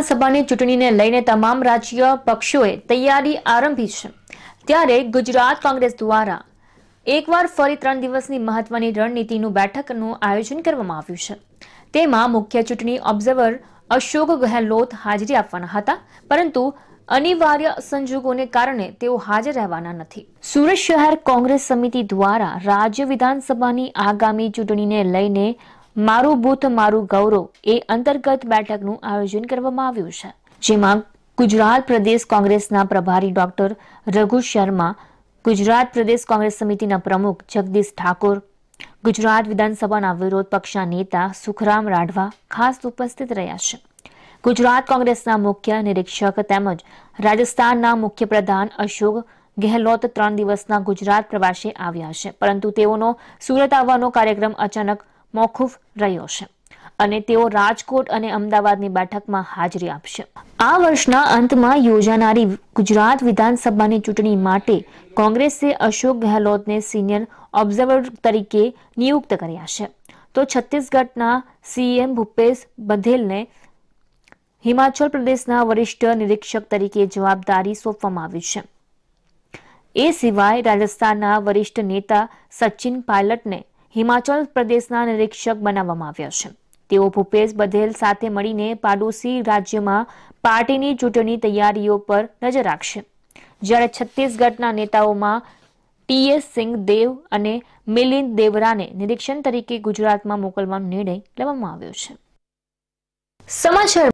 વિધાનસભાની ચૂંટણીને લઈને તમામ રાજ્ય પક્ષોએ તૈયારી આરંભી છે ત્યારે ગુજરાત કોંગ્રેસ દ્વારા એકવાર ફરી ત્રણ દિવસની મહત્વની રણનીતિનું બેઠકનું આયોજન કરવામાં આવ્યું છે તેમાં મુખ્ય ચૂંટણી ઓબ્ઝર્વર અશોક ગહેલોત હાજરી આપવાના હતા પરંતુ અનિવાર્ય સંજોગોને કારણે તેઓ હાજર રહેવાના નથી સુરત શહેર કોંગ્રેસ સમિતિ દ્વારા રાજ્ય વિધાનસભાની આગામી ચૂંટણીને લઈને મારું બૂથ મારું ગૌરવ એ અંતર્ગત બેઠકનું આયોજન કરવામાં આવ્યું છે જેમાં ગુજરાત પ્રદેશ કોંગ્રેસના પ્રભારી ડોક્ટર રઘુ શર્મા ગુજરાત પ્રદેશ કોંગ્રેસ સમિતિના પ્રમુખ જગદીશ ઠાકોર ગુજરાત વિધાનસભાના વિરોધ પક્ષના નેતા સુખરામ રાઠવા ખાસ ઉપસ્થિત રહ્યા છે ગુજરાત કોંગ્રેસના મુખ્ય નિરીક્ષક તેમજ રાજસ્થાનના મુખ્ય પ્રધાન અશોક ગેહલોત ત્રણ દિવસના ગુજરાત પ્રવાસે આવ્યા છે પરંતુ તેઓનો સુરત આવવાનો કાર્યક્રમ અચાનક મોકૂફ રહ્યો છે અને તેઓ રાજકોટ અને અમદાવાદની બેઠકમાં હાજરી આપશે આ વર્ષના અંતમાં યોજાનારી ગુજરાત વિધાનસભાની ચૂંટણી માટે કોંગ્રેસે અશોક ગેહલોતને સિનિયર ઓબ્ઝર્વર તરીકે નિયુક્ત કર્યા છે તો છત્તીસગઢના સીએમ ભૂપેશ બધેલને હિમાચલ પ્રદેશના વરિષ્ઠ નિરીક્ષક તરીકે જવાબદારી સોંપવામાં આવી છે એ સિવાય રાજસ્થાનના વરિષ્ઠ નેતા સચિન પાયલટને હિમાચલ પ્રદેશના નિરીક્ષક બનાવવામાં આવ્યા છે તેઓ ભૂપેશ બધેલ સાથે મળીને પાડોશી રાજ્યમાં પાર્ટીની ચૂંટણી તૈયારીઓ પર નજર રાખશે જ્યારે છત્તીસગઢના નેતાઓમાં ટીએસ સિંહ દેવ અને મિલિંદ દેવરાને નિરીક્ષણ તરીકે ગુજરાતમાં મોકલવાનો નિર્ણય લેવામાં આવ્યો છે સમાચાર